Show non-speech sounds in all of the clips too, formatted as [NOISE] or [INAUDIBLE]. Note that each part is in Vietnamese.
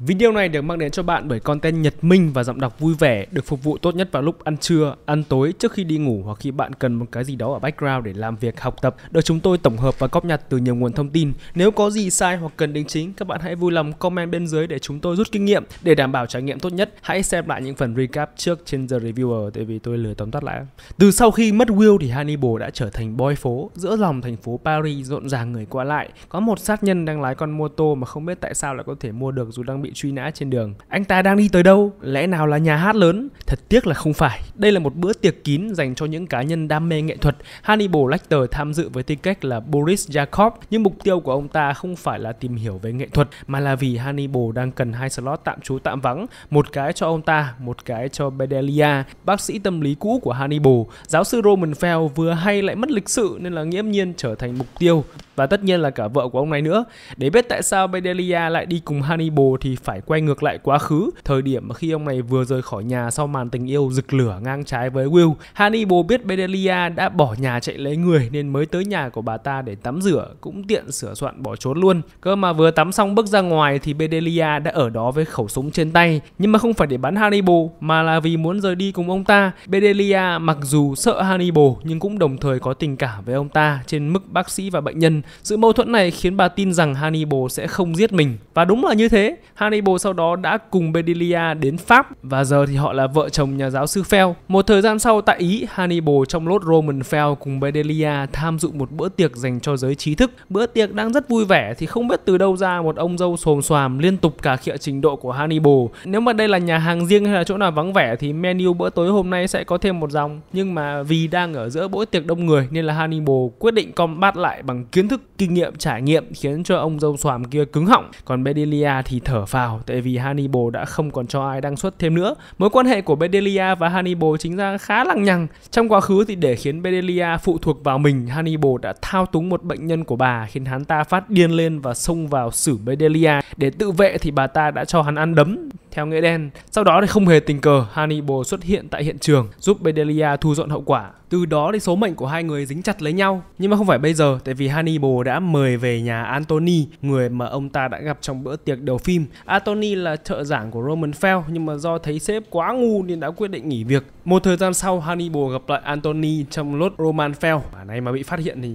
Video này được mang đến cho bạn bởi content nhật minh và giọng đọc vui vẻ được phục vụ tốt nhất vào lúc ăn trưa, ăn tối, trước khi đi ngủ hoặc khi bạn cần một cái gì đó ở background để làm việc, học tập được chúng tôi tổng hợp và góp nhặt từ nhiều nguồn thông tin. Nếu có gì sai hoặc cần đính chính, các bạn hãy vui lòng comment bên dưới để chúng tôi rút kinh nghiệm. Để đảm bảo trải nghiệm tốt nhất, hãy xem lại những phần recap trước trên The Reviewer tại vì tôi lừa tóm tắt lại. Từ sau khi mất Will thì Hannibal đã trở thành boy phố giữa lòng thành phố Paris rộn ràng người qua lại. Có một sát nhân đang lái con mô tô mà không biết tại sao lại có thể mua được dù đang bị bị truy nã trên đường. Anh ta đang đi tới đâu? Lẽ nào là nhà hát lớn? Thật tiếc là không phải. Đây là một bữa tiệc kín dành cho những cá nhân đam mê nghệ thuật. Hannibal Lecter tham dự với tư cách là Boris Jacob, nhưng mục tiêu của ông ta không phải là tìm hiểu về nghệ thuật mà là vì Hannibal đang cần hai slot tạm trú tạm vắng, một cái cho ông ta, một cái cho Bedelia, bác sĩ tâm lý cũ của Hannibal. Giáo sư Roman Fell vừa hay lại mất lịch sự nên là nghiễm nhiên trở thành mục tiêu và tất nhiên là cả vợ của ông này nữa. Để biết tại sao Bedelia lại đi cùng Hannibal thì phải quay ngược lại quá khứ, thời điểm mà khi ông này vừa rời khỏi nhà sau màn tình yêu rực lửa ngang trái với Will. Hannibal biết Bedelia đã bỏ nhà chạy lấy người nên mới tới nhà của bà ta để tắm rửa, cũng tiện sửa soạn bỏ trốn luôn. Cơ mà vừa tắm xong bước ra ngoài thì Bedelia đã ở đó với khẩu súng trên tay, nhưng mà không phải để bắn Hannibal mà là vì muốn rời đi cùng ông ta. Bedelia mặc dù sợ Hannibal nhưng cũng đồng thời có tình cảm với ông ta trên mức bác sĩ và bệnh nhân. Sự mâu thuẫn này khiến bà tin rằng Hannibal sẽ không giết mình. Và đúng là như thế, Hannibal sau đó đã cùng Bedelia đến Pháp và giờ thì họ là vợ chồng nhà giáo sư Fell. Một thời gian sau tại Ý, Hannibal trong lốt Roman Fell cùng Bedelia tham dự một bữa tiệc dành cho giới trí thức. Bữa tiệc đang rất vui vẻ thì không biết từ đâu ra một ông dâu xồm xoàm liên tục cà khịa trình độ của Hannibal. Nếu mà đây là nhà hàng riêng hay là chỗ nào vắng vẻ thì menu bữa tối hôm nay sẽ có thêm một dòng. Nhưng mà vì đang ở giữa bữa tiệc đông người nên là Hannibal quyết định combat lại bằng kiến thức, kinh nghiệm, trải nghiệm khiến cho ông dâu xoàm kia cứng họng. Còn Bedelia thì thở phào phào tại vì Hannibal đã không còn cho ai đăng xuất thêm nữa. Mối quan hệ của Bedelia và Hannibal chính ra khá lằng nhằng. Trong quá khứ thì để khiến Bedelia phụ thuộc vào mình, Hannibal đã thao túng một bệnh nhân của bà khiến hắn ta phát điên lên và xông vào xử Bedelia. Để tự vệ thì bà ta đã cho hắn ăn đấm theo nghĩa đen. Sau đó thì không hề tình cờ, Hannibal xuất hiện tại hiện trường giúp Bedelia thu dọn hậu quả từ đó thì số mệnh của hai người dính chặt lấy nhau nhưng mà không phải bây giờ tại vì Hannibal đã mời về nhà Anthony người mà ông ta đã gặp trong bữa tiệc đầu phim Anthony là trợ giảng của Roman Fell nhưng mà do thấy sếp quá ngu nên đã quyết định nghỉ việc một thời gian sau Hannibal gặp lại Anthony trong lốt Roman Fell và này mà bị phát hiện thì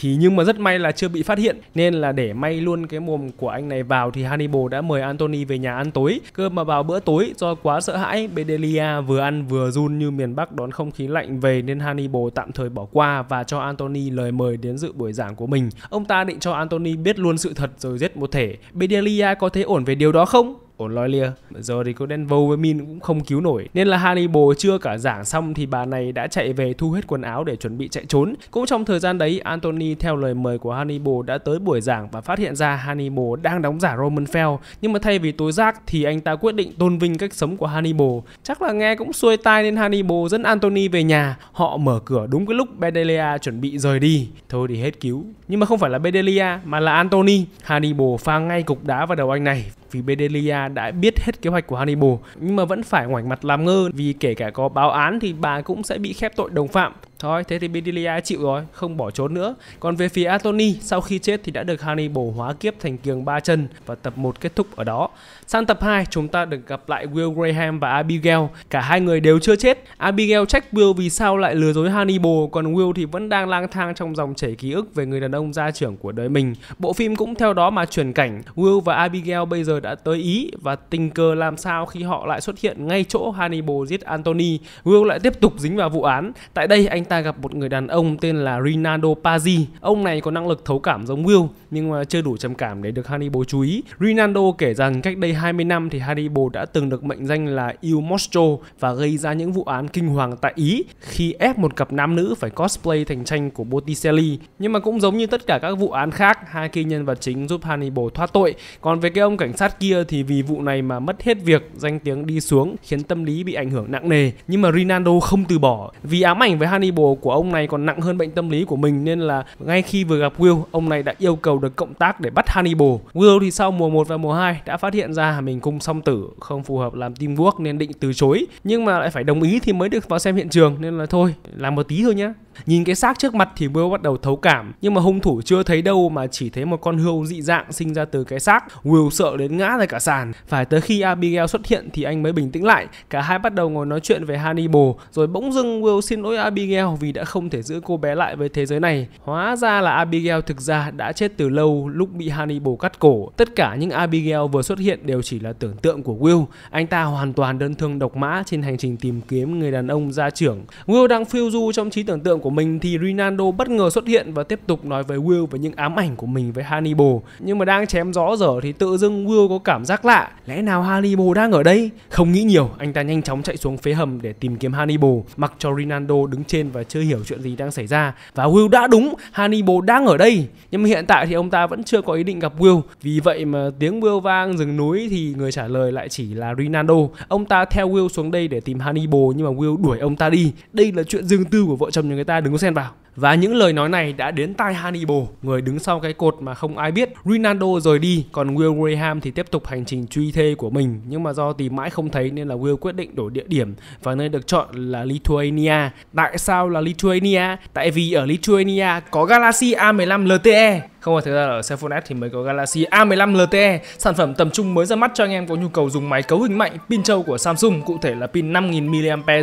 thì nhưng mà rất may là chưa bị phát hiện nên là để may luôn cái mồm của anh này vào thì Hannibal đã mời Anthony về nhà ăn tối cơ mà vào bữa tối do quá sợ hãi Bedelia vừa ăn vừa run như miền Bắc đón không khí lạnh về nên Hannibal tạm thời bỏ qua và cho Anthony lời mời đến dự buổi giảng của mình. Ông ta định cho Anthony biết luôn sự thật rồi giết một thể. Bedelia có thấy ổn về điều đó không? ổn loi lia giờ thì cô vô với Min cũng không cứu nổi nên là Hannibal chưa cả giảng xong thì bà này đã chạy về thu hết quần áo để chuẩn bị chạy trốn cũng trong thời gian đấy Anthony theo lời mời của Hannibal đã tới buổi giảng và phát hiện ra Hannibal đang đóng giả Roman Fell nhưng mà thay vì tối giác thì anh ta quyết định tôn vinh cách sống của Hannibal chắc là nghe cũng xuôi tai nên Hannibal dẫn Anthony về nhà họ mở cửa đúng cái lúc Bedelia chuẩn bị rời đi thôi thì hết cứu nhưng mà không phải là Bedelia mà là Anthony Hannibal pha ngay cục đá vào đầu anh này vì Bedelia đã biết hết kế hoạch của Hannibal nhưng mà vẫn phải ngoảnh mặt làm ngơ vì kể cả có báo án thì bà cũng sẽ bị khép tội đồng phạm Thôi, thế thì Bidilia chịu rồi, không bỏ trốn nữa. Còn về phía Anthony, sau khi chết thì đã được Hannibal hóa kiếp thành kiềng ba chân và tập 1 kết thúc ở đó. Sang tập 2, chúng ta được gặp lại Will Graham và Abigail. Cả hai người đều chưa chết. Abigail trách Will vì sao lại lừa dối Hannibal, còn Will thì vẫn đang lang thang trong dòng chảy ký ức về người đàn ông gia trưởng của đời mình. Bộ phim cũng theo đó mà chuyển cảnh. Will và Abigail bây giờ đã tới Ý và tình cờ làm sao khi họ lại xuất hiện ngay chỗ Hannibal giết Anthony. Will lại tiếp tục dính vào vụ án. Tại đây anh ta gặp một người đàn ông tên là Rinaldo Pazzi. Ông này có năng lực thấu cảm giống Will nhưng mà chưa đủ trầm cảm để được Hannibal chú ý. Rinaldo kể rằng cách đây 20 năm thì Hannibal đã từng được mệnh danh là Il Mostro và gây ra những vụ án kinh hoàng tại Ý khi ép một cặp nam nữ phải cosplay thành tranh của Botticelli. Nhưng mà cũng giống như tất cả các vụ án khác, hai kỳ nhân vật chính giúp Hannibal thoát tội. Còn về cái ông cảnh sát kia thì vì vụ này mà mất hết việc, danh tiếng đi xuống khiến tâm lý bị ảnh hưởng nặng nề. Nhưng mà Rinaldo không từ bỏ. Vì ám ảnh với Hannibal label của ông này còn nặng hơn bệnh tâm lý của mình nên là ngay khi vừa gặp Will, ông này đã yêu cầu được cộng tác để bắt Hannibal. Will thì sau mùa 1 và mùa 2 đã phát hiện ra mình cung song tử không phù hợp làm teamwork nên định từ chối nhưng mà lại phải đồng ý thì mới được vào xem hiện trường nên là thôi làm một tí thôi nhá Nhìn cái xác trước mặt thì Will bắt đầu thấu cảm, nhưng mà hung thủ chưa thấy đâu mà chỉ thấy một con hươu dị dạng sinh ra từ cái xác. Will sợ đến ngã ra cả sàn. Phải tới khi Abigail xuất hiện thì anh mới bình tĩnh lại. Cả hai bắt đầu ngồi nói chuyện về Hannibal, rồi bỗng dưng Will xin lỗi Abigail vì đã không thể giữ cô bé lại với thế giới này. Hóa ra là Abigail thực ra đã chết từ lâu lúc bị Hannibal cắt cổ. Tất cả những Abigail vừa xuất hiện đều chỉ là tưởng tượng của Will. Anh ta hoàn toàn đơn thương độc mã trên hành trình tìm kiếm người đàn ông gia trưởng. Will đang phiêu du trong trí tưởng tượng của của mình thì Rinaldo bất ngờ xuất hiện và tiếp tục nói với Will về những ám ảnh của mình với Hannibal. Nhưng mà đang chém gió dở thì tự dưng Will có cảm giác lạ, lẽ nào Hannibal đang ở đây? Không nghĩ nhiều, anh ta nhanh chóng chạy xuống phía hầm để tìm kiếm Hannibal, mặc cho Rinaldo đứng trên và chưa hiểu chuyện gì đang xảy ra. Và Will đã đúng, Hannibal đang ở đây. Nhưng mà hiện tại thì ông ta vẫn chưa có ý định gặp Will. Vì vậy mà tiếng Will vang rừng núi thì người trả lời lại chỉ là Rinaldo. Ông ta theo Will xuống đây để tìm Hannibal nhưng mà Will đuổi ông ta đi. Đây là chuyện riêng tư của vợ chồng nhà người ta đừng có xen vào và những lời nói này đã đến tai Hannibal, người đứng sau cái cột mà không ai biết. Ronaldo rời đi, còn Will Graham thì tiếp tục hành trình truy thê của mình. Nhưng mà do tìm mãi không thấy nên là Will quyết định đổi địa điểm và nơi được chọn là Lithuania. Tại sao là Lithuania? Tại vì ở Lithuania có Galaxy A15 LTE không phải thực ra ở Cellphone S thì mới có Galaxy A15 LTE, sản phẩm tầm trung mới ra mắt cho anh em có nhu cầu dùng máy cấu hình mạnh, pin trâu của Samsung, cụ thể là pin 5000 mAh,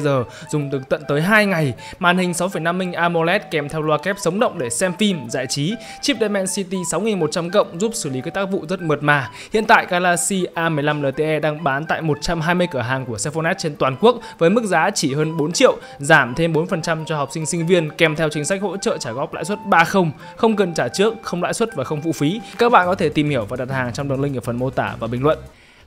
dùng được tận tới 2 ngày, màn hình 6,5 inch AMOLED kèm theo loa kép sống động để xem phim, giải trí, chip Dimensity 6100 cộng giúp xử lý các tác vụ rất mượt mà. Hiện tại Galaxy A15 LTE đang bán tại 120 cửa hàng của Cellphone S trên toàn quốc với mức giá chỉ hơn 4 triệu, giảm thêm 4% cho học sinh sinh viên kèm theo chính sách hỗ trợ trả góp lãi suất 30, không cần trả trước, không lãi lãi suất và không phụ phí. Các bạn có thể tìm hiểu và đặt hàng trong đường link ở phần mô tả và bình luận.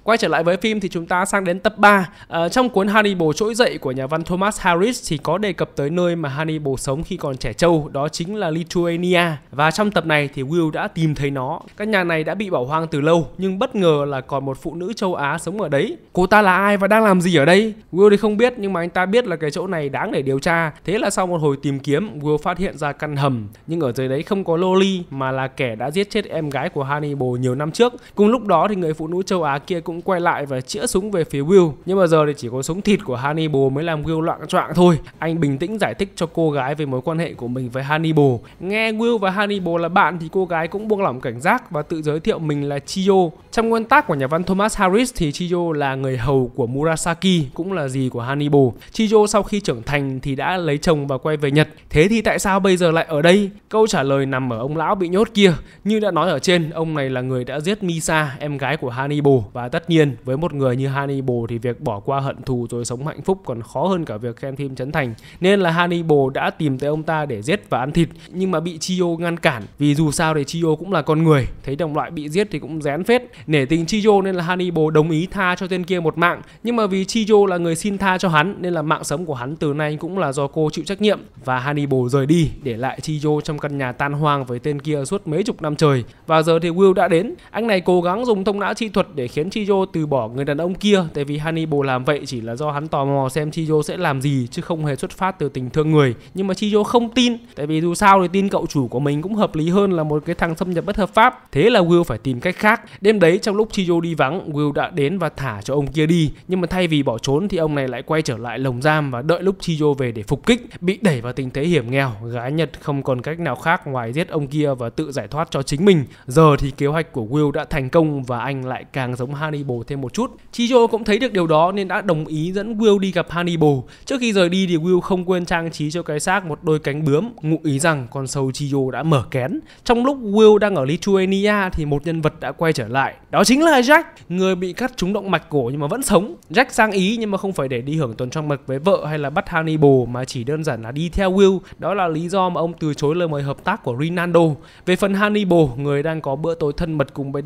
Quay trở lại với phim thì chúng ta sang đến tập 3. À, ờ, trong cuốn Hannibal trỗi dậy của nhà văn Thomas Harris thì có đề cập tới nơi mà Hannibal sống khi còn trẻ trâu, đó chính là Lithuania. Và trong tập này thì Will đã tìm thấy nó. căn nhà này đã bị bỏ hoang từ lâu nhưng bất ngờ là còn một phụ nữ châu Á sống ở đấy. Cô ta là ai và đang làm gì ở đây? Will thì không biết nhưng mà anh ta biết là cái chỗ này đáng để điều tra. Thế là sau một hồi tìm kiếm, Will phát hiện ra căn hầm nhưng ở dưới đấy không có Loli mà là kẻ đã giết chết em gái của Hannibal nhiều năm trước. Cùng lúc đó thì người phụ nữ châu Á kia cũng cũng quay lại và chĩa súng về phía Will. Nhưng mà giờ thì chỉ có súng thịt của Hannibal mới làm Will loạn choạng thôi. Anh bình tĩnh giải thích cho cô gái về mối quan hệ của mình với Hannibal. Nghe Will và Hannibal là bạn thì cô gái cũng buông lỏng cảnh giác và tự giới thiệu mình là Chiyo. Trong nguyên tác của nhà văn Thomas Harris thì Chiyo là người hầu của Murasaki, cũng là gì của Hannibal. Chiyo sau khi trưởng thành thì đã lấy chồng và quay về Nhật. Thế thì tại sao bây giờ lại ở đây? Câu trả lời nằm ở ông lão bị nhốt kia. Như đã nói ở trên, ông này là người đã giết Misa, em gái của Hannibal và tất nhiên với một người như Hannibal thì việc bỏ qua hận thù rồi sống hạnh phúc còn khó hơn cả việc khen thêm chấn thành nên là Hannibal đã tìm tới ông ta để giết và ăn thịt nhưng mà bị Chio ngăn cản vì dù sao thì Chio cũng là con người thấy đồng loại bị giết thì cũng rén phết nể tình Chio nên là Hannibal đồng ý tha cho tên kia một mạng nhưng mà vì Chio là người xin tha cho hắn nên là mạng sống của hắn từ nay cũng là do cô chịu trách nhiệm và Hannibal rời đi để lại Chio trong căn nhà tan hoang với tên kia suốt mấy chục năm trời và giờ thì Will đã đến anh này cố gắng dùng thông não chi thuật để khiến Chio Chiyo từ bỏ người đàn ông kia tại vì Hannibal làm vậy chỉ là do hắn tò mò xem Chiyo sẽ làm gì chứ không hề xuất phát từ tình thương người nhưng mà Chiyo không tin tại vì dù sao thì tin cậu chủ của mình cũng hợp lý hơn là một cái thằng xâm nhập bất hợp pháp thế là Will phải tìm cách khác đêm đấy trong lúc Chiyo đi vắng Will đã đến và thả cho ông kia đi nhưng mà thay vì bỏ trốn thì ông này lại quay trở lại lồng giam và đợi lúc Chiyo về để phục kích bị đẩy vào tình thế hiểm nghèo gái Nhật không còn cách nào khác ngoài giết ông kia và tự giải thoát cho chính mình giờ thì kế hoạch của Will đã thành công và anh lại càng giống Hannibal Hannibal thêm một chút. Chijo cũng thấy được điều đó nên đã đồng ý dẫn Will đi gặp Hannibal. Trước khi rời đi thì Will không quên trang trí cho cái xác một đôi cánh bướm, ngụ ý rằng con sâu Chijo đã mở kén. Trong lúc Will đang ở Lithuania thì một nhân vật đã quay trở lại. Đó chính là Jack, người bị cắt trúng động mạch cổ nhưng mà vẫn sống. Jack sang Ý nhưng mà không phải để đi hưởng tuần trăng mật với vợ hay là bắt Hannibal mà chỉ đơn giản là đi theo Will. Đó là lý do mà ông từ chối lời mời hợp tác của Rinaldo. Về phần Hannibal, người đang có bữa tối thân mật cùng với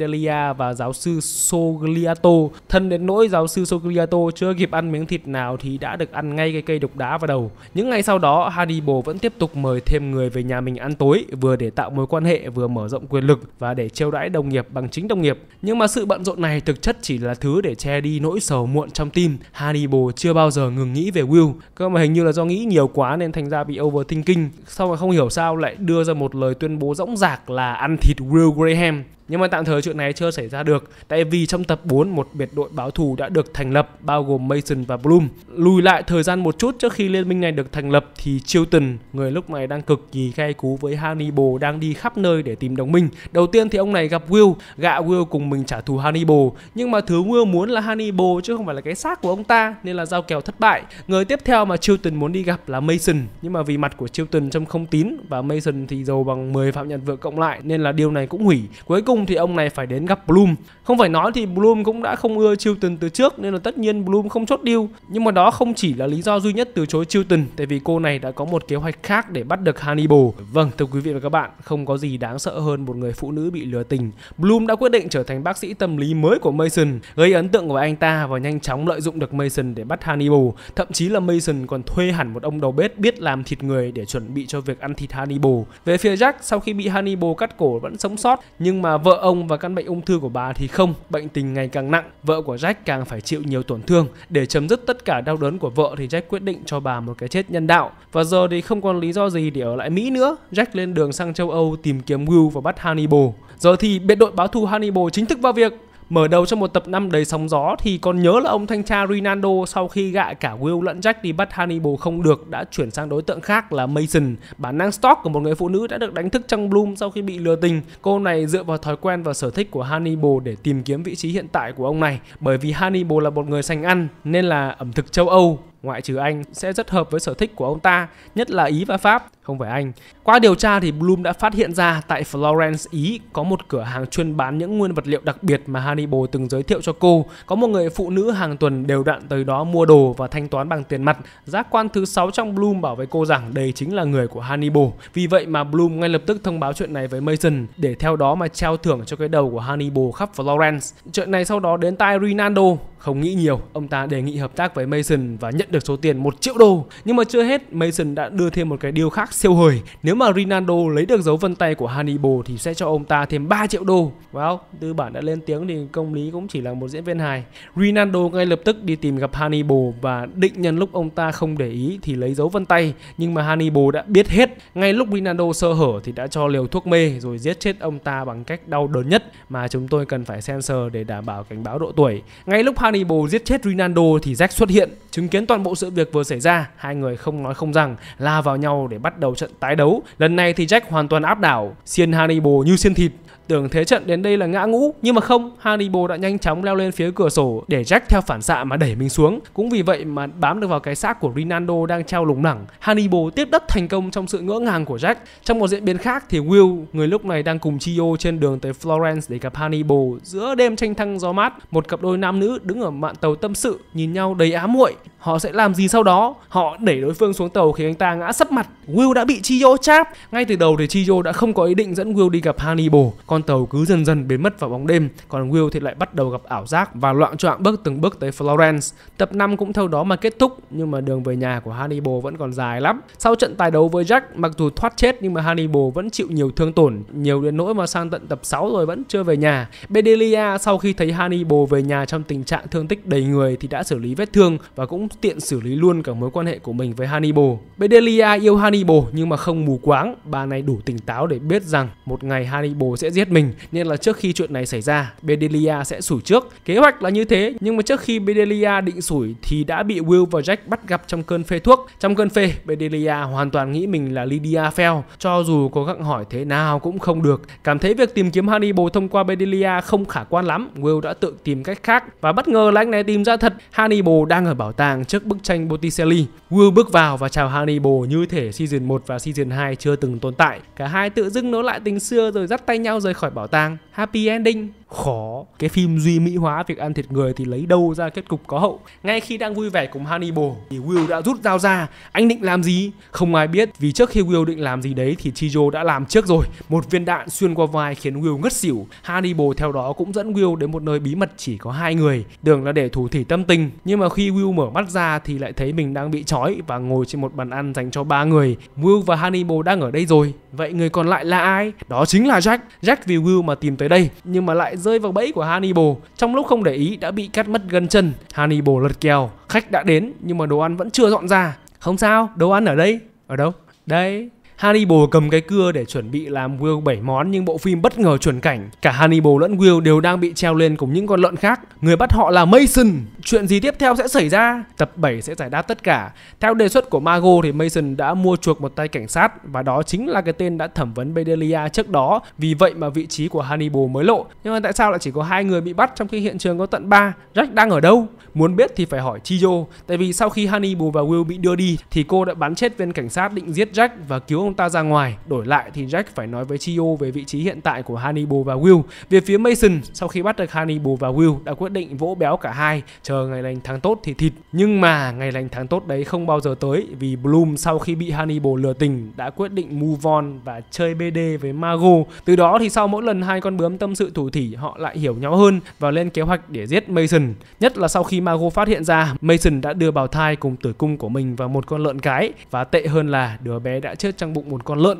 và giáo sư Sogli Sogliato thân đến nỗi giáo sư Sogliato chưa kịp ăn miếng thịt nào thì đã được ăn ngay cái cây độc đá vào đầu. Những ngày sau đó, Hannibal vẫn tiếp tục mời thêm người về nhà mình ăn tối, vừa để tạo mối quan hệ, vừa mở rộng quyền lực và để chiêu đãi đồng nghiệp bằng chính đồng nghiệp. Nhưng mà sự bận rộn này thực chất chỉ là thứ để che đi nỗi sầu muộn trong tim. Hannibal chưa bao giờ ngừng nghĩ về Will, cơ mà hình như là do nghĩ nhiều quá nên thành ra bị overthinking. Sau mà không hiểu sao lại đưa ra một lời tuyên bố rỗng rạc là ăn thịt Will Graham. Nhưng mà tạm thời chuyện này chưa xảy ra được tại vì trong tập 4 một biệt đội báo thù đã được thành lập bao gồm Mason và Bloom. Lùi lại thời gian một chút trước khi liên minh này được thành lập thì Chilton, người lúc này đang cực kỳ gay cú với Hannibal đang đi khắp nơi để tìm đồng minh. Đầu tiên thì ông này gặp Will, gạ Will cùng mình trả thù Hannibal, nhưng mà thứ Will muốn là Hannibal chứ không phải là cái xác của ông ta nên là giao kèo thất bại. Người tiếp theo mà Chilton muốn đi gặp là Mason, nhưng mà vì mặt của Chilton trông không tín và Mason thì giàu bằng 10 phạm nhân vợ cộng lại nên là điều này cũng hủy. Cuối cùng cùng thì ông này phải đến gặp Bloom. Không phải nói thì Bloom cũng đã không ưa Chilton từ trước nên là tất nhiên Bloom không chốt deal. Nhưng mà đó không chỉ là lý do duy nhất từ chối Chilton tại vì cô này đã có một kế hoạch khác để bắt được Hannibal. Vâng, thưa quý vị và các bạn, không có gì đáng sợ hơn một người phụ nữ bị lừa tình. Bloom đã quyết định trở thành bác sĩ tâm lý mới của Mason, gây ấn tượng của anh ta và nhanh chóng lợi dụng được Mason để bắt Hannibal. Thậm chí là Mason còn thuê hẳn một ông đầu bếp biết làm thịt người để chuẩn bị cho việc ăn thịt Hannibal. Về phía Jack, sau khi bị Hannibal cắt cổ vẫn sống sót nhưng mà vợ ông và căn bệnh ung thư của bà thì không, bệnh tình ngày càng nặng, vợ của Jack càng phải chịu nhiều tổn thương. Để chấm dứt tất cả đau đớn của vợ thì Jack quyết định cho bà một cái chết nhân đạo. Và giờ thì không còn lý do gì để ở lại Mỹ nữa, Jack lên đường sang châu Âu tìm kiếm Will và bắt Hannibal. Giờ thì biệt đội báo thù Hannibal chính thức vào việc. Mở đầu cho một tập năm đầy sóng gió thì còn nhớ là ông thanh tra Rinaldo sau khi gạ cả Will lẫn Jack đi bắt Hannibal không được đã chuyển sang đối tượng khác là Mason. Bản năng stalk của một người phụ nữ đã được đánh thức trong Bloom sau khi bị lừa tình. Cô này dựa vào thói quen và sở thích của Hannibal để tìm kiếm vị trí hiện tại của ông này bởi vì Hannibal là một người sành ăn nên là ẩm thực châu Âu ngoại trừ Anh sẽ rất hợp với sở thích của ông ta, nhất là Ý và Pháp, không phải Anh. Qua điều tra thì Bloom đã phát hiện ra tại Florence, Ý có một cửa hàng chuyên bán những nguyên vật liệu đặc biệt mà Hannibal từng giới thiệu cho cô. Có một người phụ nữ hàng tuần đều đặn tới đó mua đồ và thanh toán bằng tiền mặt. Giác quan thứ 6 trong Bloom bảo với cô rằng đây chính là người của Hannibal. Vì vậy mà Bloom ngay lập tức thông báo chuyện này với Mason để theo đó mà treo thưởng cho cái đầu của Hannibal khắp Florence. Chuyện này sau đó đến tai Rinaldo, không nghĩ nhiều, ông ta đề nghị hợp tác với Mason và nhận được số tiền một triệu đô. Nhưng mà chưa hết, Mason đã đưa thêm một cái điều khác siêu hời. Nếu mà Rinaldo lấy được dấu vân tay của Hannibal thì sẽ cho ông ta thêm 3 triệu đô. Wow, tư bản đã lên tiếng thì công lý cũng chỉ là một diễn viên hài. Rinaldo ngay lập tức đi tìm gặp Hannibal và định nhân lúc ông ta không để ý thì lấy dấu vân tay. Nhưng mà Hannibal đã biết hết. Ngay lúc Rinaldo sơ hở thì đã cho liều thuốc mê rồi giết chết ông ta bằng cách đau đớn nhất mà chúng tôi cần phải sensor để đảm bảo cảnh báo độ tuổi. Ngay lúc Hannibal Hannibal giết chết Rinaldo thì Jack xuất hiện, chứng kiến toàn bộ sự việc vừa xảy ra, hai người không nói không rằng la vào nhau để bắt đầu trận tái đấu. Lần này thì Jack hoàn toàn áp đảo, xiên Hannibal như xiên thịt. Tưởng thế trận đến đây là ngã ngũ, nhưng mà không, Hannibal đã nhanh chóng leo lên phía cửa sổ để Jack theo phản xạ mà đẩy mình xuống. Cũng vì vậy mà bám được vào cái xác của Rinaldo đang treo lủng lẳng. Hannibal tiếp đất thành công trong sự ngỡ ngàng của Jack. Trong một diễn biến khác thì Will, người lúc này đang cùng Chio trên đường tới Florence để gặp Hannibal giữa đêm tranh thăng gió mát, một cặp đôi nam nữ đứng ở mạn tàu tâm sự nhìn nhau đầy ám muội họ sẽ làm gì sau đó họ đẩy đối phương xuống tàu khiến anh ta ngã sấp mặt will đã bị chiyo cháp ngay từ đầu thì chiyo đã không có ý định dẫn will đi gặp hannibal con tàu cứ dần dần biến mất vào bóng đêm còn will thì lại bắt đầu gặp ảo giác và loạn choạng bước từng bước tới florence tập 5 cũng theo đó mà kết thúc nhưng mà đường về nhà của hannibal vẫn còn dài lắm sau trận tài đấu với jack mặc dù thoát chết nhưng mà hannibal vẫn chịu nhiều thương tổn nhiều đến nỗi mà sang tận tập 6 rồi vẫn chưa về nhà bedelia sau khi thấy hannibal về nhà trong tình trạng thương tích đầy người thì đã xử lý vết thương và cũng tiện xử lý luôn cả mối quan hệ của mình với Hannibal. Bedelia yêu Hannibal nhưng mà không mù quáng, bà này đủ tỉnh táo để biết rằng một ngày Hannibal sẽ giết mình nên là trước khi chuyện này xảy ra, Bedelia sẽ sủi trước. Kế hoạch là như thế nhưng mà trước khi Bedelia định sủi thì đã bị Will và Jack bắt gặp trong cơn phê thuốc. Trong cơn phê, Bedelia hoàn toàn nghĩ mình là Lydia Fell cho dù có gặng hỏi thế nào cũng không được. Cảm thấy việc tìm kiếm Hannibal thông qua Bedelia không khả quan lắm, Will đã tự tìm cách khác và bất ngờ là anh này tìm ra thật Hannibal đang ở bảo tàng trước bức tranh Botticelli. Will bước vào và chào Hannibal như thể season 1 và season 2 chưa từng tồn tại. Cả hai tự dưng nối lại tình xưa rồi dắt tay nhau rời khỏi bảo tàng. Happy ending! khó cái phim duy mỹ hóa việc ăn thịt người thì lấy đâu ra kết cục có hậu ngay khi đang vui vẻ cùng Hannibal thì Will đã rút dao ra anh định làm gì không ai biết vì trước khi Will định làm gì đấy thì Chijo đã làm trước rồi một viên đạn xuyên qua vai khiến Will ngất xỉu Hannibal theo đó cũng dẫn Will đến một nơi bí mật chỉ có hai người tưởng là để thủ thỉ tâm tình nhưng mà khi Will mở mắt ra thì lại thấy mình đang bị trói và ngồi trên một bàn ăn dành cho ba người Will và Hannibal đang ở đây rồi vậy người còn lại là ai đó chính là Jack Jack vì Will mà tìm tới đây nhưng mà lại rơi vào bẫy của Hannibal. Trong lúc không để ý đã bị cắt mất gần chân, Hannibal lật kèo. Khách đã đến nhưng mà đồ ăn vẫn chưa dọn ra. Không sao, đồ ăn ở đây. Ở đâu? Đây, Hannibal cầm cái cưa để chuẩn bị làm Will 7 món nhưng bộ phim bất ngờ chuẩn cảnh. Cả Hannibal lẫn Will đều đang bị treo lên cùng những con lợn khác. Người bắt họ là Mason. Chuyện gì tiếp theo sẽ xảy ra? Tập 7 sẽ giải đáp tất cả. Theo đề xuất của Mago thì Mason đã mua chuộc một tay cảnh sát và đó chính là cái tên đã thẩm vấn Bedelia trước đó. Vì vậy mà vị trí của Hannibal mới lộ. Nhưng mà tại sao lại chỉ có hai người bị bắt trong khi hiện trường có tận 3? Jack đang ở đâu? Muốn biết thì phải hỏi Chiyo. Tại vì sau khi Hannibal và Will bị đưa đi thì cô đã bắn chết viên cảnh sát định giết Jack và cứu ông ông ta ra ngoài. Đổi lại thì Jack phải nói với Chio về vị trí hiện tại của Hannibal và Will. Về phía Mason, sau khi bắt được Hannibal và Will đã quyết định vỗ béo cả hai, chờ ngày lành tháng tốt thì thịt. Nhưng mà ngày lành tháng tốt đấy không bao giờ tới vì Bloom sau khi bị Hannibal lừa tình đã quyết định move on và chơi BD với Mago. Từ đó thì sau mỗi lần hai con bướm tâm sự thủ thỉ họ lại hiểu nhau hơn và lên kế hoạch để giết Mason. Nhất là sau khi Mago phát hiện ra Mason đã đưa bào thai cùng tử cung của mình vào một con lợn cái và tệ hơn là đứa bé đã chết trong bụng bụng một con lợn.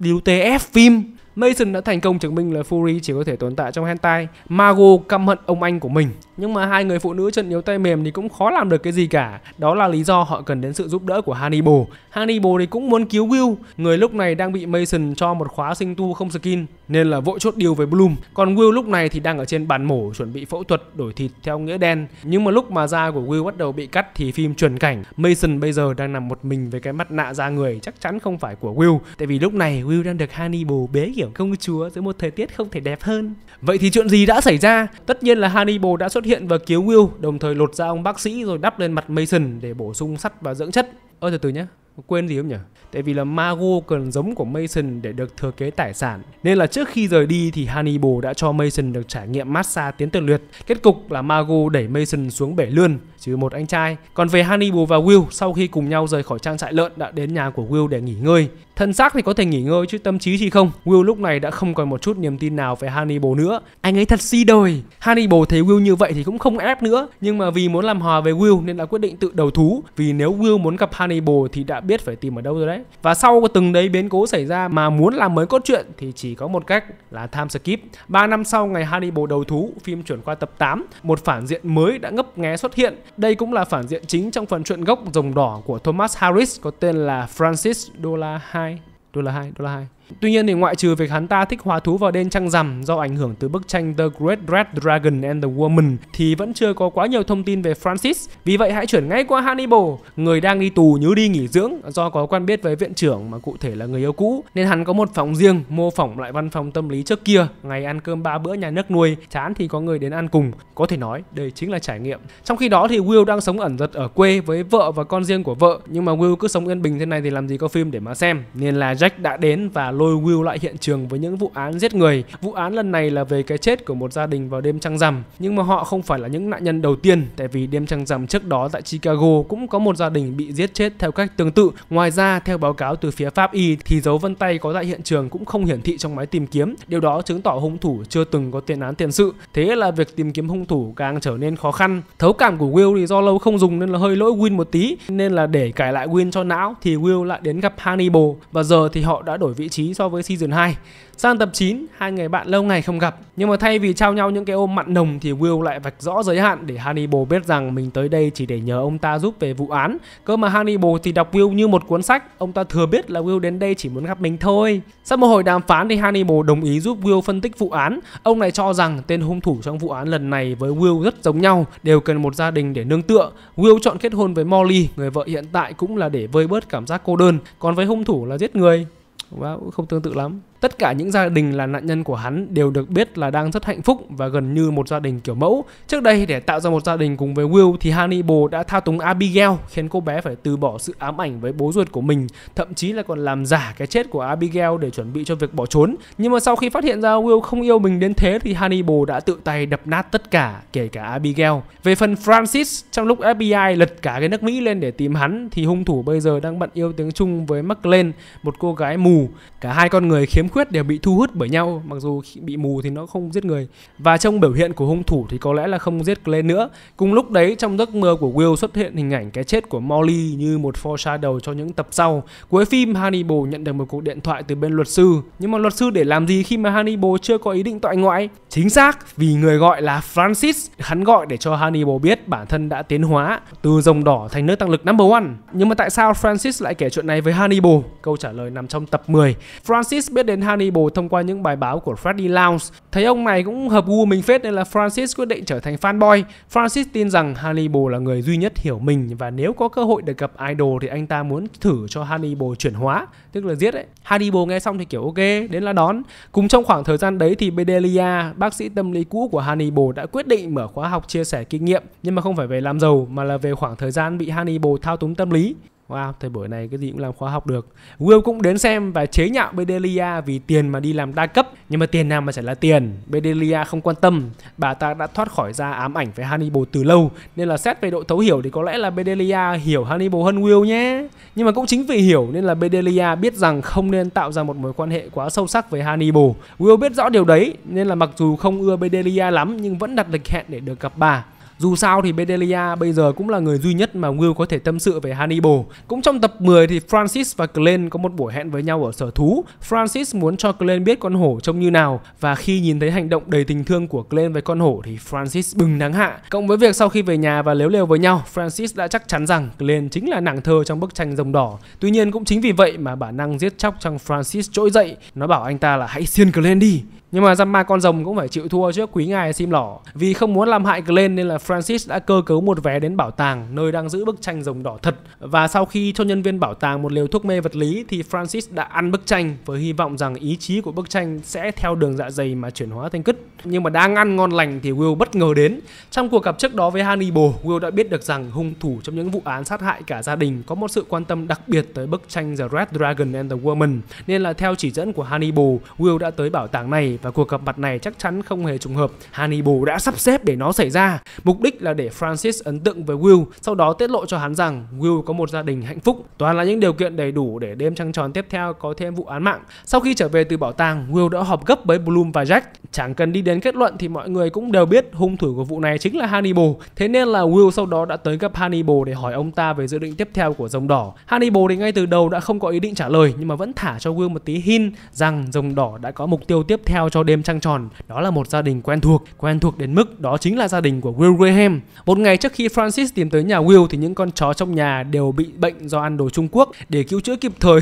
WTF phim Mason đã thành công chứng minh là Fury chỉ có thể tồn tại trong hentai. Mago căm hận ông anh của mình. Nhưng mà hai người phụ nữ chân yếu tay mềm thì cũng khó làm được cái gì cả. Đó là lý do họ cần đến sự giúp đỡ của Hannibal. Hannibal thì cũng muốn cứu Will, người lúc này đang bị Mason cho một khóa sinh tu không skin nên là vội chốt điều với Bloom. Còn Will lúc này thì đang ở trên bàn mổ chuẩn bị phẫu thuật đổi thịt theo nghĩa đen. Nhưng mà lúc mà da của Will bắt đầu bị cắt thì phim chuyển cảnh. Mason bây giờ đang nằm một mình với cái mặt nạ da người chắc chắn không phải của Will. Tại vì lúc này Will đang được Hannibal bế kiểu công chúa dưới một thời tiết không thể đẹp hơn. Vậy thì chuyện gì đã xảy ra? Tất nhiên là Hannibal đã xuất hiện và cứu Will, đồng thời lột ra ông bác sĩ rồi đắp lên mặt Mason để bổ sung sắt và dưỡng chất. Ơ từ từ nhé, quên gì không nhỉ? Tại vì là Mago cần giống của Mason để được thừa kế tài sản. Nên là trước khi rời đi thì Hannibal đã cho Mason được trải nghiệm massage tiến tuyệt luyện. Kết cục là Mago đẩy Mason xuống bể lươn chứ một anh trai. Còn về Hannibal và Will sau khi cùng nhau rời khỏi trang trại lợn đã đến nhà của Will để nghỉ ngơi. Thân xác thì có thể nghỉ ngơi chứ tâm trí thì không. Will lúc này đã không còn một chút niềm tin nào về Hannibal nữa. Anh ấy thật si đồi. Hannibal thấy Will như vậy thì cũng không ép nữa, nhưng mà vì muốn làm hòa với Will nên đã quyết định tự đầu thú. Vì nếu Will muốn gặp Hannibal thì đã biết phải tìm ở đâu rồi đấy. Và sau từng đấy biến cố xảy ra mà muốn làm mới cốt truyện thì chỉ có một cách là time skip. 3 năm sau ngày Hannibal đầu thú, phim chuyển qua tập 8, một phản diện mới đã ngấp nghé xuất hiện đây cũng là phản diện chính trong phần truyện gốc rồng đỏ của Thomas Harris có tên là Francis Dollar 2. Dollar 2, Dollar 2. Tuy nhiên thì ngoại trừ việc hắn ta thích hóa thú vào đêm trăng rằm do ảnh hưởng từ bức tranh The Great Red Dragon and the Woman thì vẫn chưa có quá nhiều thông tin về Francis. Vì vậy hãy chuyển ngay qua Hannibal, người đang đi tù như đi nghỉ dưỡng do có quen biết với viện trưởng mà cụ thể là người yêu cũ nên hắn có một phòng riêng mô phỏng lại văn phòng tâm lý trước kia, ngày ăn cơm ba bữa nhà nước nuôi, chán thì có người đến ăn cùng. Có thể nói đây chính là trải nghiệm. Trong khi đó thì Will đang sống ẩn giật ở quê với vợ và con riêng của vợ, nhưng mà Will cứ sống yên bình thế này thì làm gì có phim để mà xem. Nên là Jack đã đến và lôi Will lại hiện trường với những vụ án giết người. Vụ án lần này là về cái chết của một gia đình vào đêm trăng rằm, nhưng mà họ không phải là những nạn nhân đầu tiên tại vì đêm trăng rằm trước đó tại Chicago cũng có một gia đình bị giết chết theo cách tương tự. Ngoài ra, theo báo cáo từ phía pháp y thì dấu vân tay có tại hiện trường cũng không hiển thị trong máy tìm kiếm. Điều đó chứng tỏ hung thủ chưa từng có tiền án tiền sự. Thế là việc tìm kiếm hung thủ càng trở nên khó khăn. Thấu cảm của Will thì do lâu không dùng nên là hơi lỗi Win một tí, nên là để cải lại Win cho não thì Will lại đến gặp Hannibal và giờ thì họ đã đổi vị trí so với Season 2. Sang tập 9, hai người bạn lâu ngày không gặp. Nhưng mà thay vì trao nhau những cái ôm mặn nồng thì Will lại vạch rõ giới hạn để Hannibal biết rằng mình tới đây chỉ để nhờ ông ta giúp về vụ án. Cơ mà Hannibal thì đọc Will như một cuốn sách, ông ta thừa biết là Will đến đây chỉ muốn gặp mình thôi. Sau một hồi đàm phán thì Hannibal đồng ý giúp Will phân tích vụ án. Ông này cho rằng tên hung thủ trong vụ án lần này với Will rất giống nhau, đều cần một gia đình để nương tựa. Will chọn kết hôn với Molly, người vợ hiện tại cũng là để vơi bớt cảm giác cô đơn. Còn với hung thủ là giết người, wow, cũng vâng, không tương tự lắm Tất cả những gia đình là nạn nhân của hắn đều được biết là đang rất hạnh phúc và gần như một gia đình kiểu mẫu. Trước đây để tạo ra một gia đình cùng với Will thì Hannibal đã thao túng Abigail khiến cô bé phải từ bỏ sự ám ảnh với bố ruột của mình, thậm chí là còn làm giả cái chết của Abigail để chuẩn bị cho việc bỏ trốn. Nhưng mà sau khi phát hiện ra Will không yêu mình đến thế thì Hannibal đã tự tay đập nát tất cả, kể cả Abigail. Về phần Francis, trong lúc FBI lật cả cái nước Mỹ lên để tìm hắn thì hung thủ bây giờ đang bận yêu tiếng Trung với McLean, một cô gái mù. Cả hai con người khiếm khiếm khuyết đều bị thu hút bởi nhau mặc dù bị mù thì nó không giết người và trong biểu hiện của hung thủ thì có lẽ là không giết Glenn nữa cùng lúc đấy trong giấc mơ của Will xuất hiện hình ảnh cái chết của Molly như một foreshadow cho những tập sau cuối phim Hannibal nhận được một cuộc điện thoại từ bên luật sư nhưng mà luật sư để làm gì khi mà Hannibal chưa có ý định toại ngoại chính xác vì người gọi là Francis hắn gọi để cho Hannibal biết bản thân đã tiến hóa từ rồng đỏ thành nước tăng lực number one nhưng mà tại sao Francis lại kể chuyện này với Hannibal câu trả lời nằm trong tập 10 Francis biết đến đến Hannibal thông qua những bài báo của Freddie Lounge. Thấy ông này cũng hợp gu mình phết nên là Francis quyết định trở thành fanboy. Francis tin rằng Hannibal là người duy nhất hiểu mình và nếu có cơ hội được gặp idol thì anh ta muốn thử cho Hannibal chuyển hóa, tức là giết ấy. Hannibal nghe xong thì kiểu ok, đến là đón. Cùng trong khoảng thời gian đấy thì Bedelia, bác sĩ tâm lý cũ của Hannibal đã quyết định mở khóa học chia sẻ kinh nghiệm nhưng mà không phải về làm giàu mà là về khoảng thời gian bị Hannibal thao túng tâm lý. Wow, thời buổi này cái gì cũng làm khoa học được. Will cũng đến xem và chế nhạo Bedelia vì tiền mà đi làm đa cấp. Nhưng mà tiền nào mà chả là tiền. Bedelia không quan tâm. Bà ta đã thoát khỏi ra ám ảnh với Hannibal từ lâu. Nên là xét về độ thấu hiểu thì có lẽ là Bedelia hiểu Hannibal hơn Will nhé. Nhưng mà cũng chính vì hiểu nên là Bedelia biết rằng không nên tạo ra một mối quan hệ quá sâu sắc với Hannibal. Will biết rõ điều đấy nên là mặc dù không ưa Bedelia lắm nhưng vẫn đặt lịch hẹn để được gặp bà. Dù sao thì Bedelia bây giờ cũng là người duy nhất mà Will có thể tâm sự về Hannibal. Cũng trong tập 10 thì Francis và Glenn có một buổi hẹn với nhau ở sở thú. Francis muốn cho Glenn biết con hổ trông như nào và khi nhìn thấy hành động đầy tình thương của Glenn với con hổ thì Francis bừng nắng hạ. Cộng với việc sau khi về nhà và lếu lều với nhau, Francis đã chắc chắn rằng Glenn chính là nàng thơ trong bức tranh rồng đỏ. Tuy nhiên cũng chính vì vậy mà bản năng giết chóc trong Francis trỗi dậy, nó bảo anh ta là hãy xiên Glenn đi. Nhưng mà dăm con rồng cũng phải chịu thua trước quý ngài sim lỏ. Vì không muốn làm hại Glenn nên là Francis đã cơ cấu một vé đến bảo tàng nơi đang giữ bức tranh rồng đỏ thật. Và sau khi cho nhân viên bảo tàng một liều thuốc mê vật lý thì Francis đã ăn bức tranh với hy vọng rằng ý chí của bức tranh sẽ theo đường dạ dày mà chuyển hóa thành cứt. Nhưng mà đang ăn ngon lành thì Will bất ngờ đến. Trong cuộc gặp trước đó với Hannibal, Will đã biết được rằng hung thủ trong những vụ án sát hại cả gia đình có một sự quan tâm đặc biệt tới bức tranh The Red Dragon and the Woman. Nên là theo chỉ dẫn của Hannibal, Will đã tới bảo tàng này và cuộc gặp mặt này chắc chắn không hề trùng hợp. Hannibal đã sắp xếp để nó xảy ra, mục đích là để Francis ấn tượng với Will, sau đó tiết lộ cho hắn rằng Will có một gia đình hạnh phúc. Toàn là những điều kiện đầy đủ để đêm trăng tròn tiếp theo có thêm vụ án mạng. Sau khi trở về từ bảo tàng, Will đã họp gấp với Bloom và Jack Chẳng cần đi đến kết luận thì mọi người cũng đều biết hung thủ của vụ này chính là Hannibal. Thế nên là Will sau đó đã tới gặp Hannibal để hỏi ông ta về dự định tiếp theo của rồng đỏ. Hannibal thì ngay từ đầu đã không có ý định trả lời nhưng mà vẫn thả cho Will một tí hin rằng rồng đỏ đã có mục tiêu tiếp theo cho đêm trăng tròn. Đó là một gia đình quen thuộc, quen thuộc đến mức đó chính là gia đình của Will Graham. Một ngày trước khi Francis tìm tới nhà Will thì những con chó trong nhà đều bị bệnh do ăn đồ Trung Quốc. Để cứu chữa kịp thời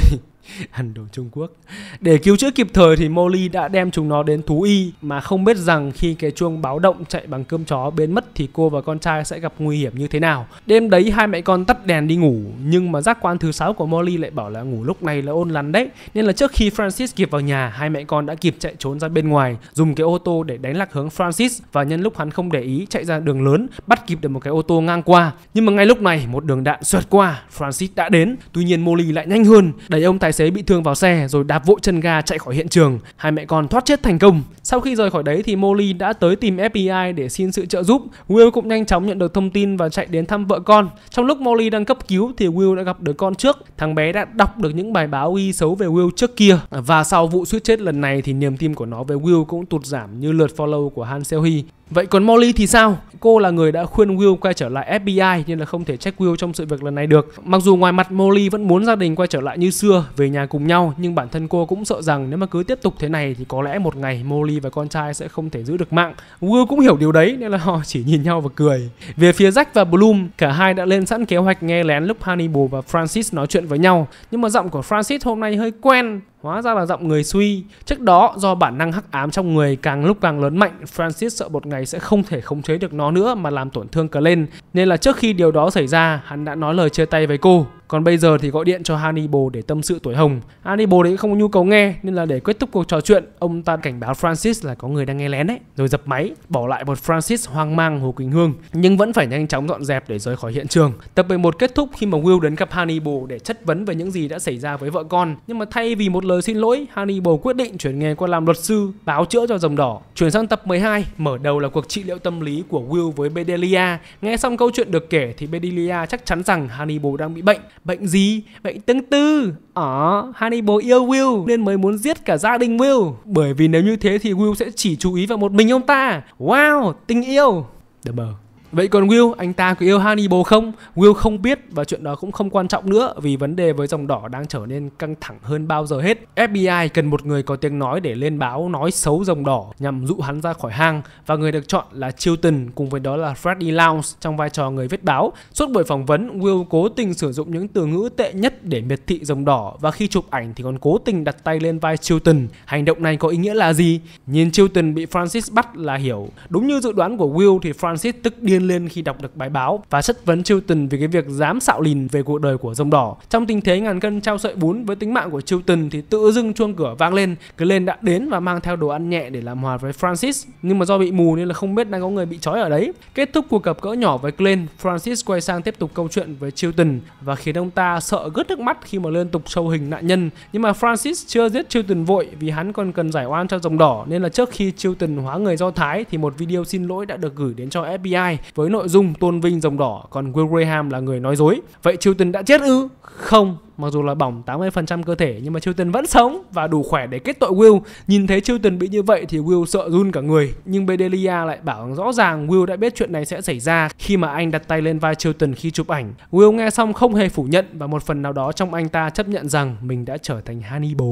[LAUGHS] ăn đồ Trung Quốc. Để cứu chữa kịp thời thì Molly đã đem chúng nó đến thú y mà không biết rằng khi cái chuông báo động chạy bằng cơm chó biến mất thì cô và con trai sẽ gặp nguy hiểm như thế nào. Đêm đấy hai mẹ con tắt đèn đi ngủ nhưng mà giác quan thứ sáu của Molly lại bảo là ngủ lúc này là ôn lắn đấy. Nên là trước khi Francis kịp vào nhà, hai mẹ con đã kịp chạy trốn ra bên ngoài, dùng cái ô tô để đánh lạc hướng Francis và nhân lúc hắn không để ý chạy ra đường lớn, bắt kịp được một cái ô tô ngang qua. Nhưng mà ngay lúc này một đường đạn xẹt qua, Francis đã đến. Tuy nhiên Molly lại nhanh hơn, đẩy ông tài xế bị thương vào xe rồi đạp vội chân ga chạy khỏi hiện trường. Hai mẹ con thoát chết thành công. Sau khi rời khỏi đấy thì Molly đã tới tìm FBI để xin sự trợ giúp. Will cũng nhanh chóng nhận được thông tin và chạy đến thăm vợ con. Trong lúc Molly đang cấp cứu thì Will đã gặp đứa con trước. Thằng bé đã đọc được những bài báo ghi xấu về Will trước kia và sau vụ suýt chết lần này thì niềm tin của nó về Will cũng tụt giảm như lượt follow của Han Seo Hee. Vậy còn Molly thì sao? Cô là người đã khuyên Will quay trở lại FBI nhưng là không thể trách Will trong sự việc lần này được. Mặc dù ngoài mặt Molly vẫn muốn gia đình quay trở lại như xưa, về nhà cùng nhau nhưng bản thân cô cũng sợ rằng nếu mà cứ tiếp tục thế này thì có lẽ một ngày Molly và con trai sẽ không thể giữ được mạng. Will cũng hiểu điều đấy nên là [LAUGHS] họ chỉ nhìn nhau và cười. Về phía Jack và Bloom, cả hai đã lên sẵn kế hoạch nghe lén lúc Hannibal và Francis nói chuyện với nhau. Nhưng mà giọng của Francis hôm nay hơi quen, Hóa ra là giọng người suy. Trước đó do bản năng hắc ám trong người càng lúc càng lớn mạnh, Francis sợ một ngày sẽ không thể khống chế được nó nữa mà làm tổn thương lên, Nên là trước khi điều đó xảy ra, hắn đã nói lời chia tay với cô. Còn bây giờ thì gọi điện cho Hannibal để tâm sự tuổi hồng. Hannibal đấy không có nhu cầu nghe nên là để kết thúc cuộc trò chuyện, ông ta cảnh báo Francis là có người đang nghe lén đấy, rồi dập máy, bỏ lại một Francis hoang mang Hồ Quỳnh Hương nhưng vẫn phải nhanh chóng dọn dẹp để rời khỏi hiện trường. Tập 11 kết thúc khi mà Will đến gặp Hannibal để chất vấn về những gì đã xảy ra với vợ con, nhưng mà thay vì một lời xin lỗi, Hannibal quyết định chuyển nghề qua làm luật sư, báo chữa cho dòng đỏ. Chuyển sang tập 12, mở đầu là cuộc trị liệu tâm lý của Will với Bedelia. Nghe xong câu chuyện được kể thì Bedelia chắc chắn rằng Hannibal đang bị bệnh bệnh gì bệnh tương tư ở ờ, Hannibal yêu Will nên mới muốn giết cả gia đình Will bởi vì nếu như thế thì Will sẽ chỉ chú ý vào một mình ông ta wow tình yêu đờ mờ Vậy còn Will, anh ta có yêu Hannibal không? Will không biết và chuyện đó cũng không quan trọng nữa vì vấn đề với dòng đỏ đang trở nên căng thẳng hơn bao giờ hết. FBI cần một người có tiếng nói để lên báo nói xấu dòng đỏ nhằm dụ hắn ra khỏi hang và người được chọn là Chilton cùng với đó là Freddy Lounge trong vai trò người viết báo. Suốt buổi phỏng vấn, Will cố tình sử dụng những từ ngữ tệ nhất để miệt thị dòng đỏ và khi chụp ảnh thì còn cố tình đặt tay lên vai Chilton. Hành động này có ý nghĩa là gì? Nhìn Chilton bị Francis bắt là hiểu. Đúng như dự đoán của Will thì Francis tức điên điên lên khi đọc được bài báo và chất vấn Chilton về cái việc dám xạo lìn về cuộc đời của rồng đỏ. Trong tình thế ngàn cân trao sợi bún với tính mạng của Chilton thì tự dưng chuông cửa vang lên, Glenn đã đến và mang theo đồ ăn nhẹ để làm hòa với Francis, nhưng mà do bị mù nên là không biết đang có người bị trói ở đấy. Kết thúc cuộc gặp cỡ nhỏ với Glenn, Francis quay sang tiếp tục câu chuyện với Chilton và khiến ông ta sợ gớt nước mắt khi mà liên tục sâu hình nạn nhân. Nhưng mà Francis chưa giết Chilton vội vì hắn còn cần giải oan cho rồng đỏ nên là trước khi Chilton hóa người Do Thái thì một video xin lỗi đã được gửi đến cho FBI với nội dung tôn vinh dòng đỏ còn Will Graham là người nói dối. Vậy Chilton đã chết ư? Không, mặc dù là bỏng 80% cơ thể nhưng mà Chilton vẫn sống và đủ khỏe để kết tội Will. Nhìn thấy Chilton bị như vậy thì Will sợ run cả người, nhưng Bedelia lại bảo rõ ràng Will đã biết chuyện này sẽ xảy ra khi mà anh đặt tay lên vai Chilton khi chụp ảnh. Will nghe xong không hề phủ nhận và một phần nào đó trong anh ta chấp nhận rằng mình đã trở thành Hannibal.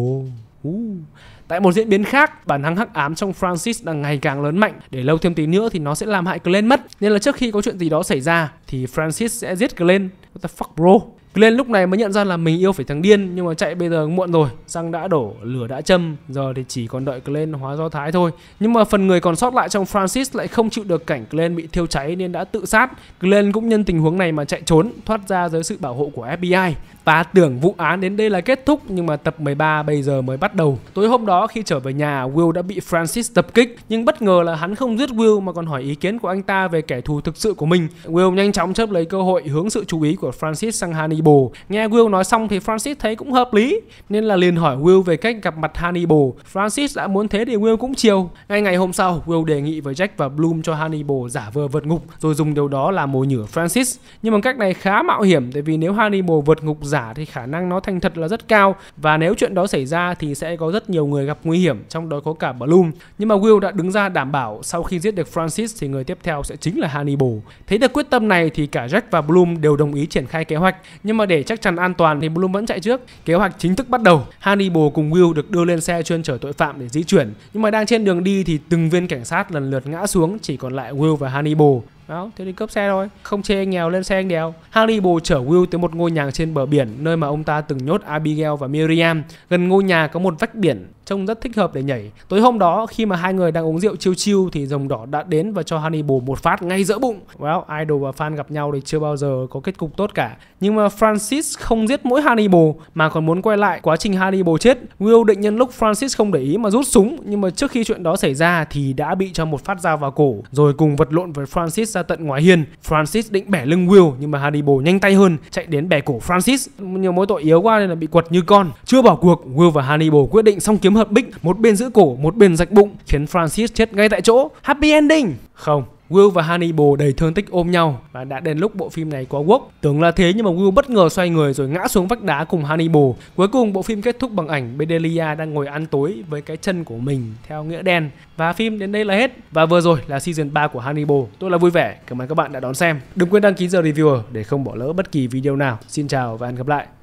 Tại một diễn biến khác, bản thắng hắc ám trong Francis đang ngày càng lớn mạnh. Để lâu thêm tí nữa thì nó sẽ làm hại Glenn mất. Nên là trước khi có chuyện gì đó xảy ra thì Francis sẽ giết Glenn. What the fuck bro? Glenn lúc này mới nhận ra là mình yêu phải thằng điên nhưng mà chạy bây giờ muộn rồi, xăng đã đổ, lửa đã châm, giờ thì chỉ còn đợi Glenn hóa do thái thôi. Nhưng mà phần người còn sót lại trong Francis lại không chịu được cảnh Glenn bị thiêu cháy nên đã tự sát. Glenn cũng nhân tình huống này mà chạy trốn, thoát ra dưới sự bảo hộ của FBI. Và tưởng vụ án đến đây là kết thúc nhưng mà tập 13 bây giờ mới bắt đầu. Tối hôm đó khi trở về nhà, Will đã bị Francis tập kích nhưng bất ngờ là hắn không giết Will mà còn hỏi ý kiến của anh ta về kẻ thù thực sự của mình. Will nhanh chóng chấp lấy cơ hội hướng sự chú ý của Francis sang Hannibal. Nghe Will nói xong thì Francis thấy cũng hợp lý nên là liền hỏi Will về cách gặp mặt Hannibal. Francis đã muốn thế thì Will cũng chiều. Ngay ngày hôm sau, Will đề nghị với Jack và Bloom cho Hannibal giả vờ vượt ngục rồi dùng điều đó làm mồi nhử Francis. Nhưng mà cách này khá mạo hiểm tại vì nếu Hannibal vượt ngục giả thì khả năng nó thành thật là rất cao và nếu chuyện đó xảy ra thì sẽ có rất nhiều người gặp nguy hiểm trong đó có cả Bloom. Nhưng mà Will đã đứng ra đảm bảo sau khi giết được Francis thì người tiếp theo sẽ chính là Hannibal. Thấy được quyết tâm này thì cả Jack và Bloom đều đồng ý triển khai kế hoạch nhưng mà để chắc chắn an toàn thì Bloom vẫn chạy trước. Kế hoạch chính thức bắt đầu. Hannibal cùng Will được đưa lên xe chuyên chở tội phạm để di chuyển nhưng mà đang trên đường đi thì từng viên cảnh sát lần lượt ngã xuống chỉ còn lại Will và Hannibal. Đó, thế thì cướp xe thôi Không chê anh nghèo lên xe anh đèo Hannibal chở Will tới một ngôi nhà trên bờ biển Nơi mà ông ta từng nhốt Abigail và Miriam Gần ngôi nhà có một vách biển Trông rất thích hợp để nhảy Tối hôm đó khi mà hai người đang uống rượu chiêu chiêu Thì rồng đỏ đã đến và cho Hannibal một phát ngay giữa bụng Well, idol và fan gặp nhau thì chưa bao giờ có kết cục tốt cả Nhưng mà Francis không giết mỗi Hannibal Mà còn muốn quay lại quá trình Hannibal chết Will định nhân lúc Francis không để ý mà rút súng Nhưng mà trước khi chuyện đó xảy ra thì đã bị cho một phát dao vào cổ Rồi cùng vật lộn với Francis ra tận ngoài hiên. Francis định bẻ lưng Will nhưng mà Hannibal nhanh tay hơn chạy đến bẻ cổ Francis. nhiều mối tội yếu quá nên là bị quật như con. Chưa bỏ cuộc, Will và Hannibal quyết định xong kiếm hợp bích, một bên giữ cổ, một bên rạch bụng khiến Francis chết ngay tại chỗ. Happy ending. Không, Will và Hannibal đầy thương tích ôm nhau và đã đến lúc bộ phim này quá quốc. Tưởng là thế nhưng mà Will bất ngờ xoay người rồi ngã xuống vách đá cùng Hannibal. Cuối cùng bộ phim kết thúc bằng ảnh Bedelia đang ngồi ăn tối với cái chân của mình theo nghĩa đen. Và phim đến đây là hết. Và vừa rồi là season 3 của Hannibal. Tôi là vui vẻ, cảm ơn các bạn đã đón xem. Đừng quên đăng ký giờ Reviewer để không bỏ lỡ bất kỳ video nào. Xin chào và hẹn gặp lại.